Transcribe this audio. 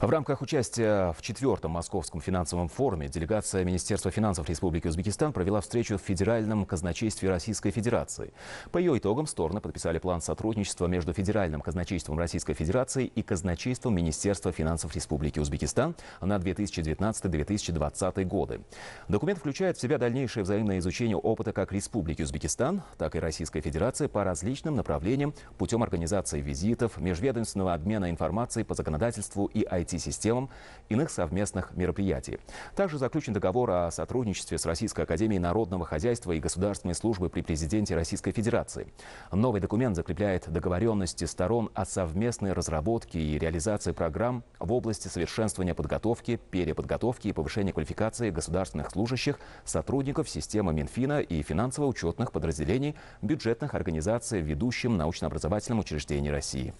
В рамках участия в четвертом Московском финансовом форуме делегация Министерства финансов Республики Узбекистан провела встречу в Федеральном казначействе Российской Федерации. По ее итогам стороны подписали план сотрудничества между Федеральным казначейством Российской Федерации и казначейством Министерства финансов Республики Узбекистан на 2019-2020 годы. Документ включает в себя дальнейшее взаимное изучение опыта как Республики Узбекистан, так и Российской Федерации по различным направлениям путем организации визитов, межведомственного обмена информацией по законодательству и IT IT-системам иных совместных мероприятий. Также заключен договор о сотрудничестве с Российской Академией народного хозяйства и государственной службы при президенте Российской Федерации. Новый документ закрепляет договоренности сторон о совместной разработке и реализации программ в области совершенствования подготовки, переподготовки и повышения квалификации государственных служащих, сотрудников системы Минфина и финансово-учетных подразделений бюджетных организаций ведущим научно-образовательным учреждениям России.